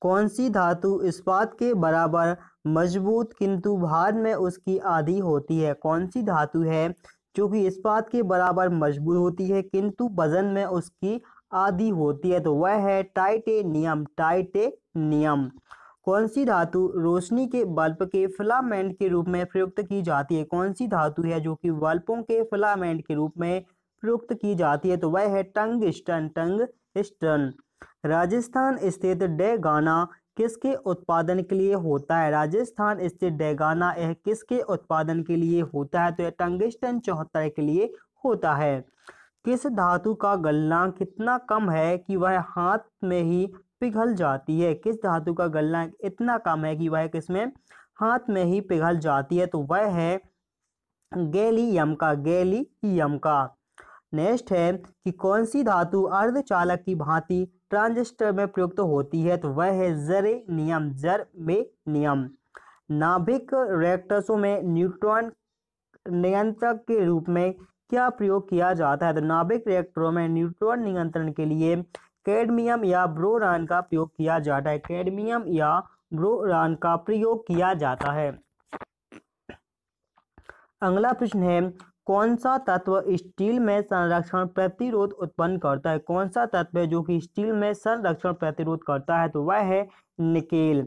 कौन सी धातु इस्पात के बराबर मजबूत किंतु भार में उसकी आधी होती है कौन सी धातु है जो कि इस्पात के बराबर मजबूत होती है किंतु वजन में उसकी आधी होती है तो वह है टाइटेनियम टाइटेनियम कौन सी धातु रोशनी के बल्ब के फिलामेंट के रूप में प्रयुक्त की जाती है कौन सी धातु है जो कि बल्बों के फिलामेंट के रूप में प्रयुक्त की जाती है तो वह है tungsten tungsten Rajasthan स्थित डेगाना किसके उत्पादन के लिए होता है राजस्थान स्थित डेगाना यह किसके उत्पादन के लिए होता है तो यह टंगस्टन चौहत्तर के लिए होता है किस धातु का गलना कितना कम है कि वह हाथ में ही पिघल जाती है किस धातु का गलना इतना कम है कि वह किसमें हाथ में ही पिघल जाती है तो वह है यम का यम का नेक्स्ट है कि कौन सी धातु अर्धचालक की भांति ट्रांजिस्टर में प्रयुक्त होती है तो वह है जरे नियम जर में नियम नाभिक रिएक्टर्सों में न्यूट्रॉन नियंत्रक के रूप में क्या प्रयोग किया जाता है तो नाभिक रिएक्टरों में न्यूट्रॉन नियंत्रण के लिए कैडमियम या ब्रोरान का प्रयोग किया जाता है कैडमियम या ब्रोरान का प्रयोग किया जाता है अगला प्रश्न है कौन सा तत्व स्टील में संरक्षण प्रतिरोध उत्पन्न करता है कौन सा तत्व जो कि स्टील में संरक्षण प्रतिरोध करता है तो वह है निकेल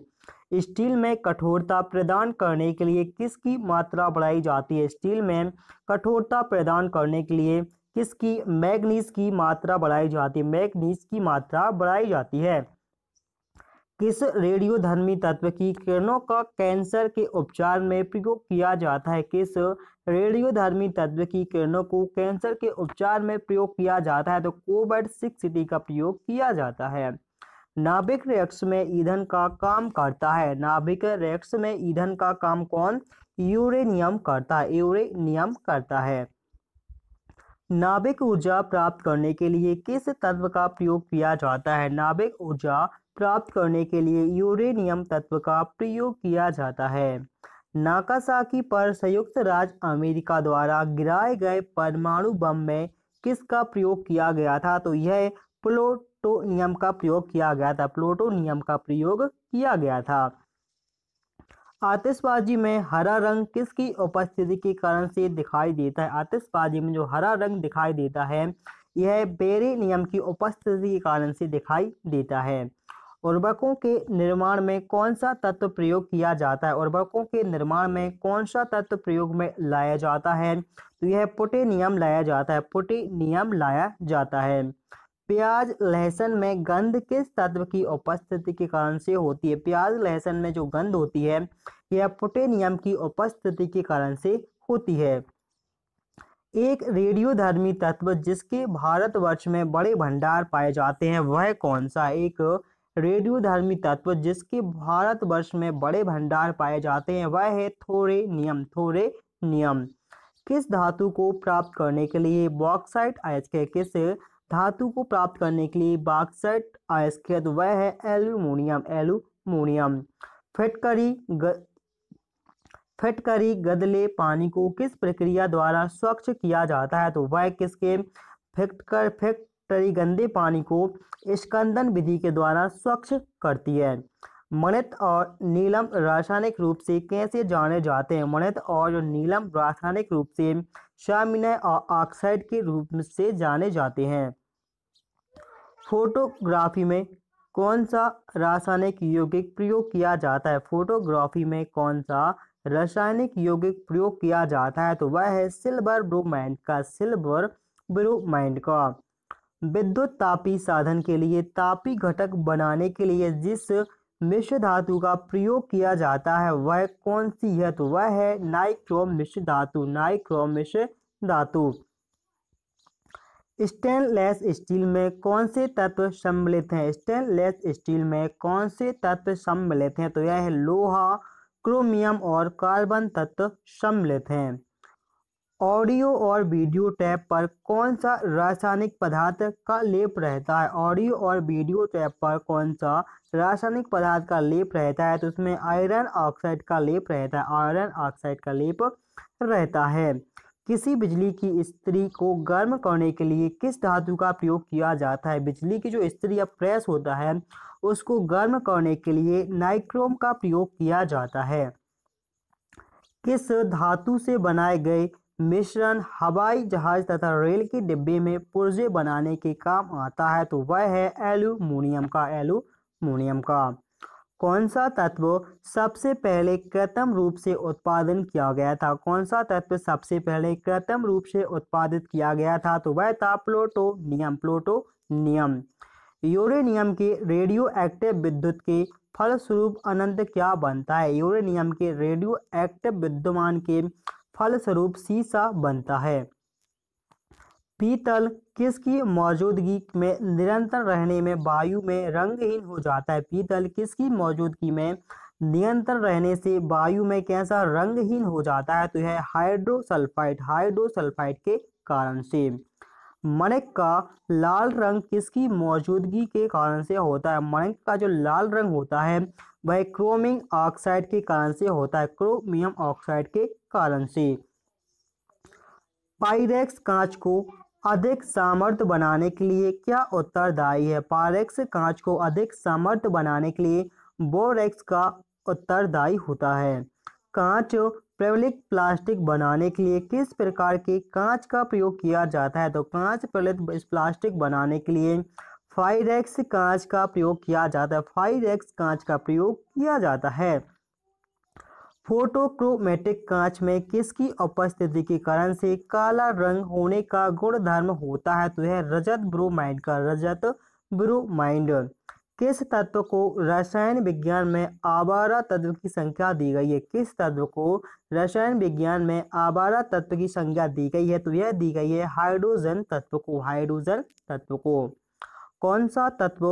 स्टील में कठोरता प्रदान करने के लिए किसकी मात्रा बढ़ाई जाती है स्टील में कठोरता प्रदान करने के लिए किसकी मैग्नीज की मात्रा बढ़ाई जाती है मैग्नीज की मात्रा बढ़ाई जाती है किस रेडियोधर्मी तत्व की किरणों का कैंसर के उपचार में प्रयोग किया जाता है किस रेडियोधर्मी तत्व की किरणों को कैंसर के उपचार में प्रयोग किया जाता है तो कोबर्ट सिक्स सिटी का प्रयोग किया जाता है नाभिक रेक्स में ईंधन का काम करता है नाभिक रेक्स में ईंधन का काम कौन यूरेनियम करता है यूरेनियम करता है नाभिक ऊर्जा प्राप्त करने के लिए किस तत्व का प्रयोग किया जाता है नाभिक ऊर्जा प्राप्त करने के लिए यूरेनियम तत्व का प्रयोग किया जाता है नाकासाकी पर संयुक्त राज्य अमेरिका द्वारा गिराए गए परमाणु बम में किसका प्रयोग किया गया था तो यह प्लूटोनियम का प्रयोग किया गया था प्लूटोनियम का प्रयोग किया गया था आतिशबाजी में हरा रंग किसकी उपस्थिति के कारण से दिखाई देता है आतिशबाजी में जो हरा रंग दिखाई देता है यह नियम की उपस्थिति के कारण से दिखाई देता है उर्वरकों के निर्माण में कौन सा तत्व प्रयोग किया जाता है उर्वरकों के निर्माण में कौन सा तत्व प्रयोग में लाया जाता है तो यह पुटेनियम लाया जाता है पोटेनियम लाया जाता है प्याज लहसन में गंध किस तत्व की उपस्थिति के कारण से होती है प्याज लहसन में जो गंध होती है यह नियम की उपस्थिति के कारण से होती है एक रेडियोधर्मी तत्व जिसके भारतवर्ष में बड़े भंडार पाए जाते हैं वह कौन सा एक रेडियो रेडियोधर्मी तत्व जिसके भारत वर्ष में बड़े भंडार पाए जाते हैं वह है थोड़े नियम थोड़े नियम किस धातु को प्राप्त करने के लिए बॉक्साइट अयस्क है किस धातु को प्राप्त करने के लिए बॉक्साइट अयस्क है तो वह है एल्यूमोनियम एल्यूमोनियम फिटकरी ग... फिटकरी गदले पानी को किस प्रक्रिया द्वारा स्वच्छ किया जाता है तो वह किसके फिटकर फिट गंदे पानी को स्कंदन विधि के द्वारा स्वच्छ करती है मणित और नीलम रासायनिक रूप से कैसे जाने जाते हैं मणित और नीलम रासायनिक रूप से शामिनय और ऑक्साइड के रूप से जाने जाते हैं फोटोग्राफी में कौन सा रासायनिक यौगिक प्रयोग किया जाता है फोटोग्राफी में कौन सा रासायनिक यौगिक प्रयोग किया जाता है तो वह है सिल्वर ब्रोमाइंड का सिल्वर ब्रोमाइंड का विद्युत तापी साधन के लिए तापी घटक बनाने के लिए जिस मिश्र धातु का प्रयोग किया जाता है वह कौन सी है तो वह है नाइक्रोम मिश्र धातु नाइक्रोम मिश्र धातु स्टेनलेस स्टील में कौन से तत्व सम्मिलित हैं स्टेनलेस स्टील में कौन से तत्व सम्मिलित हैं तो यह है लोहा क्रोमियम और कार्बन तत्व सम्मिलित हैं ऑडियो और वीडियो टैप पर कौन सा रासायनिक पदार्थ का लेप रहता है ऑडियो और वीडियो टैप पर कौन सा रासायनिक पदार्थ का लेप रहता है तो उसमें आयरन ऑक्साइड का लेप रहता है आयरन ऑक्साइड का लेप रहता है किसी बिजली की स्त्री को गर्म करने के लिए किस धातु का प्रयोग किया जाता है बिजली की जो स्त्री या प्रेस होता है उसको गर्म करने के लिए नाइक्रोम का प्रयोग किया जाता है किस धातु से बनाए गए मिश्रण हवाई जहाज तथा रेल के डिब्बे में पुर्जे बनाने के काम आता है तो वह है एल्यूमिनियम का एल्यूमिनियम का कौन सा तत्व सबसे पहले कृत्रिम रूप से उत्पादन किया गया था कौन सा तत्व सबसे पहले कृत्रिम रूप से उत्पादित किया गया था तो वह था प्लोटो नियम प्लोटो नियम यूरेनियम के रेडियो एक्टिव विद्युत के फलस्वरूप अनंत क्या बनता है यूरेनियम के रेडियो एक्टिव विद्यमान के फलस्वरूप सीसा बनता है पीतल किसकी मौजूदगी में निरंतर रहने में वायु में रंगहीन हो जाता है पीतल किसकी मौजूदगी में नियंत्रण रहने से वायु में कैसा रंगहीन हो जाता है तो यह हाइड्रोसल्फाइड हाइड्रोसल्फाइड के कारण से मणिक का लाल रंग किसकी मौजूदगी के कारण से होता है मणिक का जो लाल रंग होता है वह क्रोमिंग ऑक्साइड के कारण से होता है क्रोमियम ऑक्साइड के कारण से पाइरेक्स कांच को अधिक सामर्थ्य बनाने के लिए क्या उत्तरदायी है पाइरेक्स कांच को अधिक सामर्थ्य बनाने के लिए बोरेक्स का उत्तरदायी होता है कांच प्रवलित प्लास्टिक बनाने के लिए किस प्रकार के कांच का प्रयोग किया जाता है तो कांच प्रवलित प्लास्टिक बनाने के लिए फाइरेक्स कांच का प्रयोग किया जाता है फाइरेक्स कांच का प्रयोग किया जाता है फोटोक्रोमेटिक कांच में किसकी उपस्थिति के कारण से काला रंग होने का गुणधर्म होता है तो यह रजत ब्रोमाइड का रजत ब्रोमाइड किस तत्व को रसायन विज्ञान में आवारा तत्व की संख्या दी गई है किस तत्व को रसायन विज्ञान में आवारा तत्व की संख्या दी गई है तो यह दी गई है हाइड्रोजन तत्व को हाइड्रोजन तत्व को कौन सा तत्व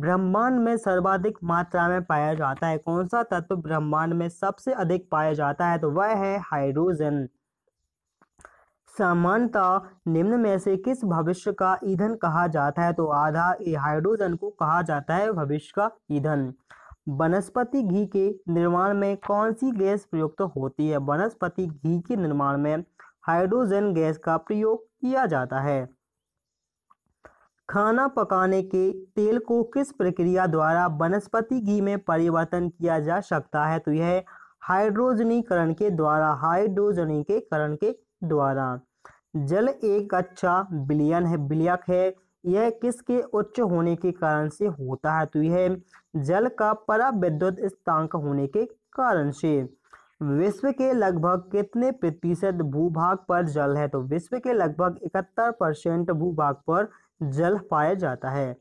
ब्रह्मांड में सर्वाधिक मात्रा में पाया जाता है कौन सा तत्व ब्रह्मांड में सबसे अधिक पाया जाता है तो वह है हाइड्रोजन सामान्यतः निम्न में से किस भविष्य का ईंधन कहा जाता है तो आधा हाइड्रोजन को कहा जाता है भविष्य का ईंधन वनस्पति घी के निर्माण में कौन सी गैस प्रयुक्त तो होती है वनस्पति घी के निर्माण में हाइड्रोजन गैस का प्रयोग किया जाता है खाना पकाने के तेल को किस प्रक्रिया द्वारा वनस्पति घी में परिवर्तन किया जा सकता है तो यह हाइड्रोजनीकरण के द्वारा हाइड्रोजनीकरण के द्वारा जल एक अच्छा बिलियन है बिलियक है यह किसके उच्च होने के कारण से होता है तो यह जल का परा विद्युत स्थांक होने के कारण से विश्व के लगभग कितने प्रतिशत भूभाग पर जल है तो विश्व के लगभग इकहत्तर परसेंट भूभाग पर जल पाया जाता है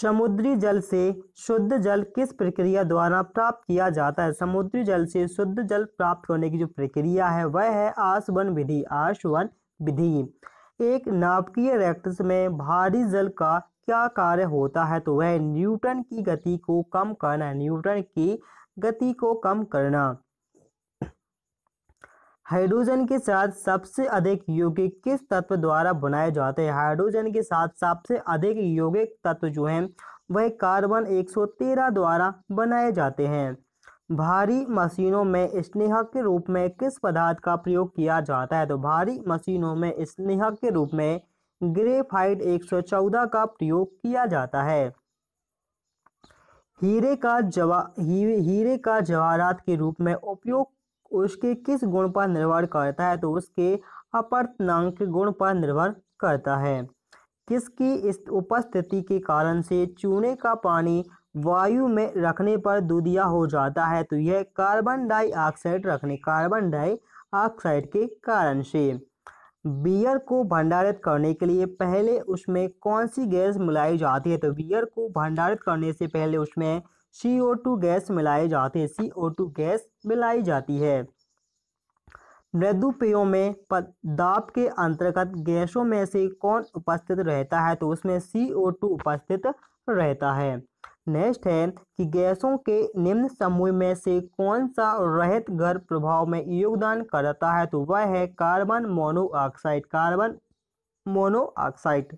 समुद्री जल से शुद्ध जल किस प्रक्रिया द्वारा प्राप्त किया जाता है समुद्री जल से शुद्ध जल प्राप्त होने की जो प्रक्रिया है वह है आसवन विधि आसवन विधि एक नाभिकीय रिएक्टर में भारी जल का क्या कार्य होता है तो वह न्यूटन की गति को कम करना न्यूटन की गति को कम करना हाइड्रोजन के साथ सबसे अधिक यौगिक किस तत्व द्वारा बनाए जाते हैं हाइड्रोजन के साथ सबसे अधिक यौगिक तत्व जो हैं वह कार्बन 113 द्वारा बनाए जाते हैं भारी मशीनों में स्नेहक के रूप में किस पदार्थ का प्रयोग किया जाता है तो भारी मशीनों में स्नेहक के रूप में ग्रेफाइट 114 का प्रयोग किया जाता है हीरे का जवा ही, हीरे का जवाहरात के रूप में उपयोग उसके किस गुण पर निर्भर करता है तो उसके अपर्तनांक गुण पर निर्भर करता है किसकी इस उपस्थिति के कारण से चूने का पानी वायु में रखने पर दूधिया हो जाता है तो यह कार्बन डाइऑक्साइड रखने कार्बन डाइऑक्साइड के कारण से बियर को भंडारित करने के लिए पहले उसमें कौन सी गैस मिलाई जाती है तो बियर को भंडारित करने से पहले उसमें सी ओ टू गैस मिलाए जाते हैं सी ओ टू गैस मिलाई जाती है पेयों में पदाप के अंतर्गत गैसों में से कौन उपस्थित रहता है तो उसमें सी ओ टू उपस्थित रहता है नेक्स्ट है कि गैसों के निम्न समूह में से कौन सा रहित घर प्रभाव में योगदान करता है तो वह है carbon monoxide carbon monoxide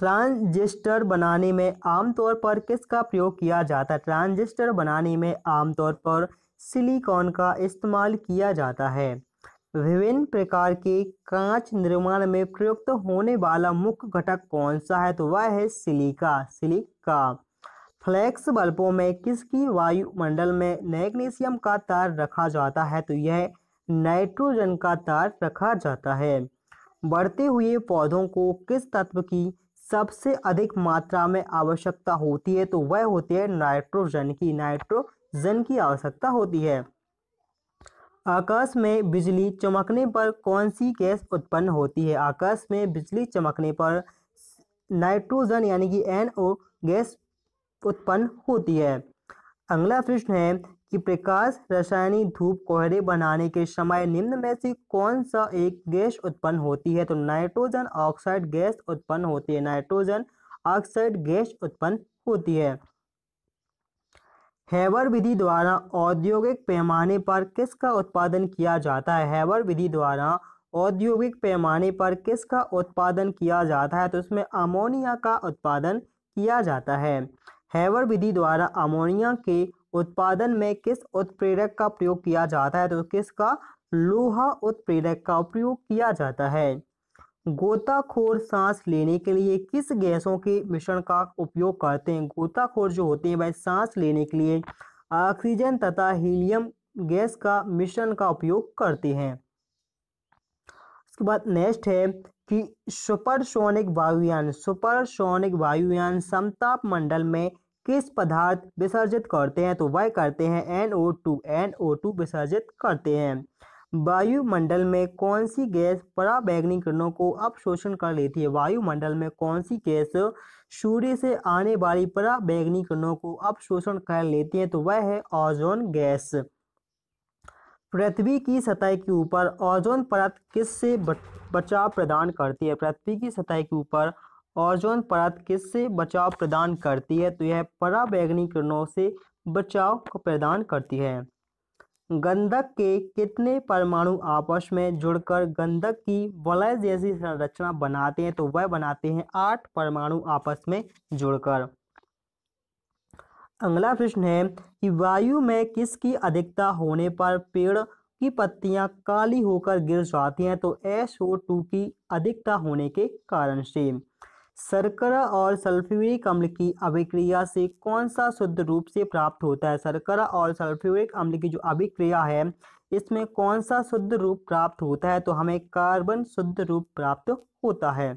transistor बनाने में आमतौर पर किसका प्रयोग किया जाता है ट्रांजिस्टर बनाने में आमतौर पर सिलिकॉन का इस्तेमाल किया जाता है विभिन्न प्रकार के कांच निर्माण में प्रयुक्त होने वाला मुख्य घटक कौन सा है तो वह है सिलिका सिलिका फ्लैक्स बल्बों में किसकी वायुमंडल में मैग्नीशियम का तार रखा जाता है तो यह नाइट्रोजन का तार रखा जाता है बढ़ते हुए पौधों को किस तत्व की सबसे अधिक मात्रा में आवश्यकता होती है तो वह होती है नाइट्रोजन की नाइट्रोजन की आवश्यकता होती है आकाश में बिजली चमकने पर कौन सी गैस उत्पन्न होती है आकाश में बिजली चमकने पर नाइट्रोजन यानी कि एन गैस उत्पन्न होती है अगला प्रश्न है कि प्रकाश रसायनिक धूप कोहरे बनाने के समय निम्न में से कौन सा एक गैस उत्पन्न होती है तो नाइट्रोजन ऑक्साइड गैस उत्पन्न होती है नाइट्रोजन ऑक्साइड गैस उत्पन्न होती है हैवर विधि द्वारा औद्योगिक पैमाने पर किसका उत्पादन किया जाता है हैवर विधि द्वारा औद्योगिक पैमाने पर किसका उत्पादन किया जाता है तो उसमें अमोनिया का उत्पादन किया जाता है हैवर विधि द्वारा अमोनिया के उत्पादन में किस उत्प्रेरक का प्रयोग किया जाता है तो किसका लोहा उत्प्रेरक का प्रयोग किया जाता है गोताखोर सांस लेने के लिए किस गैसों के मिश्रण का उपयोग करते हैं गोताखोर जो होते हैं वह सांस लेने के लिए ऑक्सीजन तथा हीलियम गैस का मिश्रण का उपयोग करते हैं उसके बाद नेक्स्ट है कि सुपरसोनिक वायुयान सुपरसोनिक वायुयान समताप मंडल में किस पदार्थ विसर्जित करते हैं तो वह करते हैं NO2 NO2 विसर्जित करते हैं वायुमंडल में कौन सी गैस पराबैंगनी किरणों को अपशोषण कर लेती है वायुमंडल में कौन सी गैस सूर्य से आने वाली पराबैंगनी किरणों को अपशोषण कर लेती है तो वह है ओजोन गैस पृथ्वी की सतह के ऊपर ओजोन परत किससे बचाव प्रदान करती है पृथ्वी की सतह के ऊपर ओजोन परत किससे बचाव प्रदान करती है तो यह पराबैंगनी किरणों से बचाव को प्रदान करती है गंधक के कितने परमाणु आपस में जुड़कर गंधक की वलय जैसी संरचना बनाते हैं तो वह बनाते हैं आठ परमाणु आपस में जुड़कर अगला प्रश्न है कि वायु में किसकी अधिकता होने पर पेड़ की पत्तियां काली होकर गिर जाती हैं तो एस ओ टू की अधिकता होने के कारण से शर्करा और सल्फ्यूरिक अम्ल की अभिक्रिया से कौन सा शुद्ध रूप से प्राप्त होता है शर्करा और सल्फ्यूरिक अम्ल की जो अभिक्रिया है इसमें कौन सा शुद्ध रूप प्राप्त होता है तो हमें कार्बन शुद्ध रूप प्राप्त होता है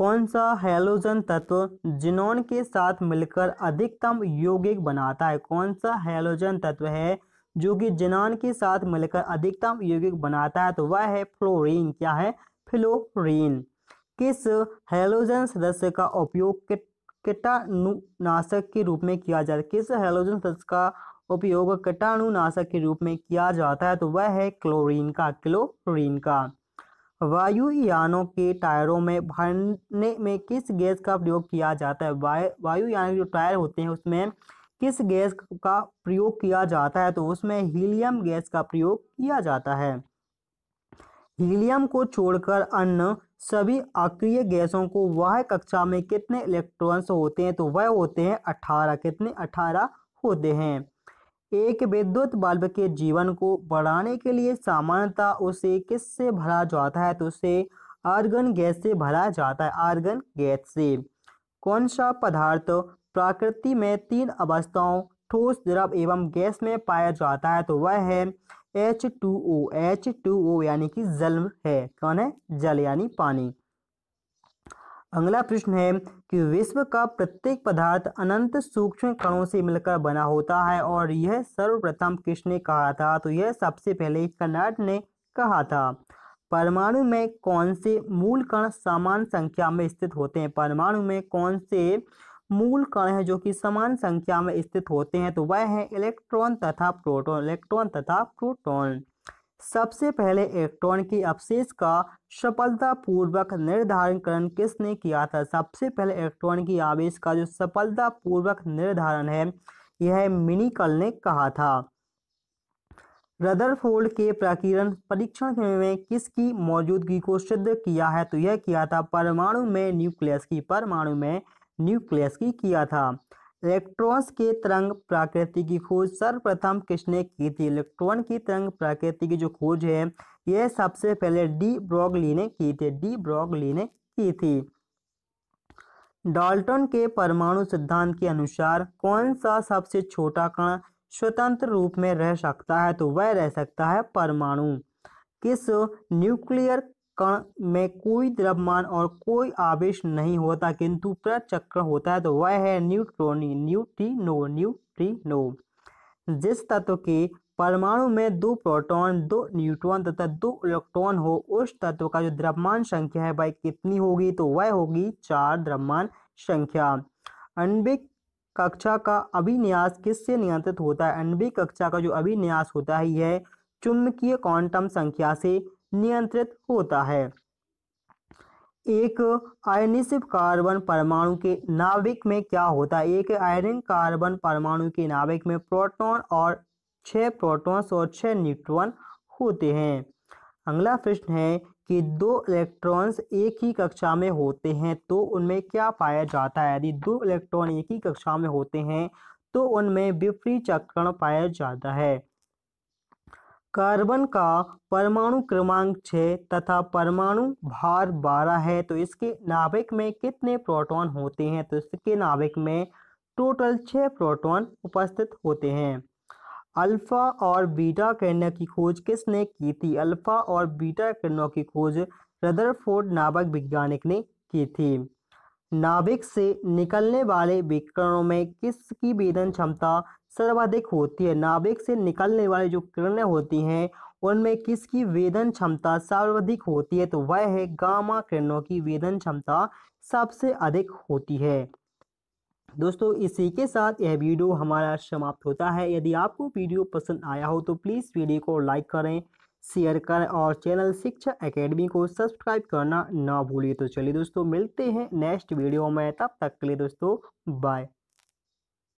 कौन सा हेलोजन तत्व जिनोन के साथ मिलकर अधिकतम यौगिक बनाता है कौन सा हेलोजन तत्व है जो कि जिनोन के साथ मिलकर अधिकतम यौगिक बनाता है तो वह है फ्लोरीन क्या है फ्लोरीन किस हेलोजन सदस्य का उपयोग कीटाणुनाशक के रूप में किया जाता है किस हेलोजन सदस्य का उपयोग कीटाणुनाशक के रूप में किया जाता है तो वह है क्लोरीन का क्लोरीन का वायुयानों के टायरों में भरने में किस गैस का प्रयोग किया जाता है वायुयान के जो टायर होते हैं उसमें किस गैस का प्रयोग किया जाता है तो उसमें हीलियम गैस का प्रयोग किया जाता है हीलियम को छोड़कर अन्य सभी अक्रिय गैसों को वह कक्षा में कितने इलेक्ट्रॉन्स होते हैं तो वह होते हैं अठारह कितने अठारह होते हैं एक विद्युत बल्ब के जीवन को बढ़ाने के लिए सामान्यतः उसे किससे भरा जाता है तो उसे आर्गन गैस से भरा जाता है आर्गन गैस से कौन सा पदार्थ प्रकृति में तीन अवस्थाओं ठोस द्रव एवं गैस में पाया जाता है तो वह है H two O H two O यानी कि जल है कौन है जल यानी पानी अगला प्रश्न है कि विश्व का प्रत्येक पदार्थ अनंत सूक्ष्म कणों से मिलकर बना होता है और यह सर्वप्रथम किसने कहा था तो यह सबसे पहले कनाड ने कहा था परमाणु में कौन से मूल कण समान संख्या में स्थित होते हैं परमाणु में कौन से मूल कण है जो कि समान संख्या में स्थित होते हैं तो वह है इलेक्ट्रॉन तथा प्रोटॉन इलेक्ट्रॉन तथा प्रोटॉन सबसे पहले इलेक्ट्रॉन के अवशेष का सफलतापूर्वक निर्धारणकरण किसने किया था सबसे पहले इलेक्ट्रॉन की आवेश का जो सफलतापूर्वक निर्धारण है यह मिनिकल ने कहा था रदरफोल्ड के प्रकीर्ण परीक्षण में किसकी मौजूदगी को सिद्ध किया है तो यह किया था परमाणु में न्यूक्लियस की परमाणु में न्यूक्लियस की किया था इलेक्ट्रॉन्स के तरंग प्रकृति की खोज सर्वप्रथम किसने की थी इलेक्ट्रॉन की तरंग प्रकृति की जो खोज है यह सबसे पहले डी ब्रॉगली ने की थी डी ब्रॉगली ने की थी डाल्टन के परमाणु सिद्धांत के अनुसार कौन सा सबसे छोटा कण स्वतंत्र रूप में रह सकता है तो वह रह सकता है परमाणु किस न्यूक्लियर कण में कोई द्रव्यमान और कोई आवेश नहीं होता किंतु प्रचक्र होता है तो वह है न्यूट्रोनी न्यूट्रीनो न्यूट्रीनो जिस तत्व के परमाणु में दो प्रोटॉन दो न्यूट्रॉन तथा दो इलेक्ट्रॉन हो उस तत्व का जो द्रव्यमान संख्या है भाई कितनी होगी तो वह होगी चार द्रव्यमान संख्या अणविक कक्षा का अभिन्यास किससे नियंत्रित होता है अणविक कक्षा का जो अभिन्यास होता है यह चुंबकीय क्वांटम संख्या से नियंत्रित होता है एक आयनिसिप कार्बन परमाणु के नाभिक में क्या होता है एक आयरन कार्बन परमाणु के नाभिक में प्रोटॉन और छह प्रोटॉन्स और छह न्यूट्रॉन होते हैं अगला प्रश्न है कि दो इलेक्ट्रॉन्स एक ही कक्षा में होते हैं तो उनमें क्या पाया जाता है यदि दो इलेक्ट्रॉन एक ही कक्षा में होते हैं तो उनमें विपरीत चक्रण पाया जाता है कार्बन का परमाणु क्रमांक छः तथा परमाणु भार बारह है तो इसके नाभिक में कितने प्रोटॉन होते हैं तो इसके नाभिक में टोटल छः प्रोटॉन उपस्थित होते हैं अल्फा और बीटा किरणों की खोज किसने की थी अल्फा और बीटा किरणों की खोज रदरफोर्ड नाभक वैज्ञानिक ने की थी नाभिक से निकलने वाले विकरणों में किसकी वेदन क्षमता सर्वाधिक होती है नाभिक से निकलने वाले जो किरणें होती हैं उनमें किसकी वेदन क्षमता सर्वाधिक होती है तो वह है गामा किरणों की वेदन क्षमता सबसे अधिक होती है दोस्तों इसी के साथ यह वीडियो हमारा समाप्त होता है यदि आपको वीडियो पसंद आया हो तो प्लीज़ वीडियो को लाइक करें शेयर करें और चैनल शिक्षा एकेडमी को सब्सक्राइब करना ना भूलिए तो चलिए दोस्तों मिलते हैं नेक्स्ट वीडियो में तब तक के लिए दोस्तों बाय